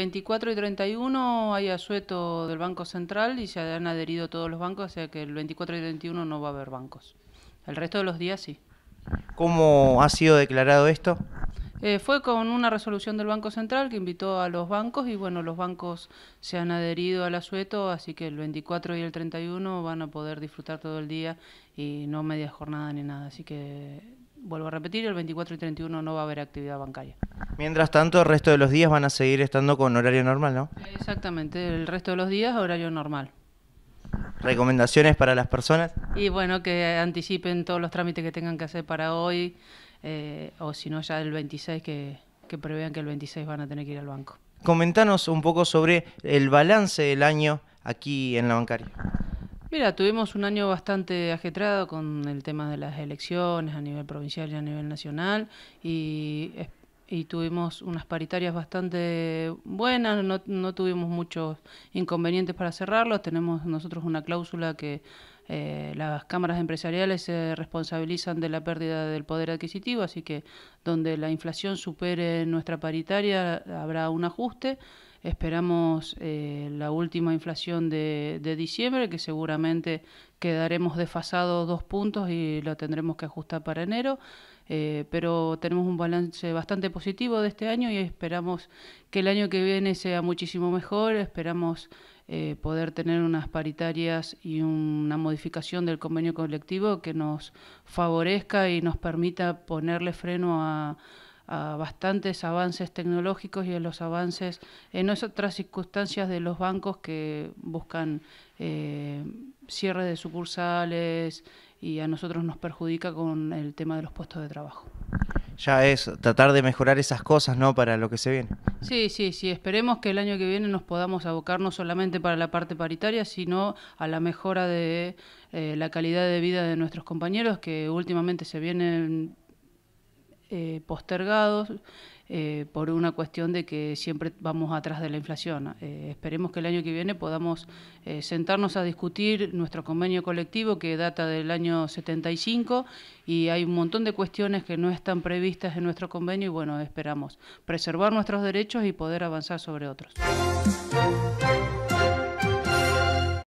24 y 31 hay asueto del Banco Central y se han adherido todos los bancos, o sea que el 24 y 31 no va a haber bancos. El resto de los días sí. ¿Cómo ha sido declarado esto? Eh, fue con una resolución del Banco Central que invitó a los bancos y bueno, los bancos se han adherido al asueto, así que el 24 y el 31 van a poder disfrutar todo el día y no media jornada ni nada. Así que vuelvo a repetir, el 24 y 31 no va a haber actividad bancaria. Mientras tanto, el resto de los días van a seguir estando con horario normal, ¿no? Exactamente, el resto de los días horario normal. ¿Recomendaciones para las personas? Y bueno, que anticipen todos los trámites que tengan que hacer para hoy, eh, o si no ya el 26, que, que prevean que el 26 van a tener que ir al banco. Comentanos un poco sobre el balance del año aquí en la bancaria. Mira, tuvimos un año bastante ajetrado con el tema de las elecciones a nivel provincial y a nivel nacional y y tuvimos unas paritarias bastante buenas, no, tuvimos muchos inconvenientes para cerrarlo, tenemos nosotros una cláusula que eh, las cámaras empresariales se responsabilizan de la pérdida del poder adquisitivo, así que donde la inflación supere nuestra paritaria habrá un ajuste. Esperamos eh, la última inflación de, de, diciembre, que seguramente quedaremos desfasados dos puntos y lo tendremos que ajustar para enero. Eh, pero tenemos un balance bastante positivo de este año y esperamos que el año que viene sea muchísimo mejor, esperamos eh, poder tener unas paritarias y una modificación del convenio colectivo que nos favorezca y nos permita ponerle freno a bastantes avances tecnológicos y a los avances en otras circunstancias de los bancos que buscan eh, cierre de sucursales, y a nosotros nos perjudica con el tema de los puestos de trabajo. Ya es tratar de mejorar esas cosas, ¿no? Para lo que se viene. Sí, sí, sí. Esperemos que el año que viene nos podamos abocar no solamente para la parte paritaria, sino a la mejora de eh, la calidad de vida de nuestros compañeros, que últimamente se vienen eh, postergados eh, por una cuestión de que siempre vamos atrás de la inflación. Eh, esperemos que el año que viene podamos sentarnos a discutir nuestro convenio colectivo que data del año 75 y hay un montón de cuestiones que no están previstas en nuestro convenio y bueno, esperamos preservar nuestros derechos y poder avanzar sobre otros.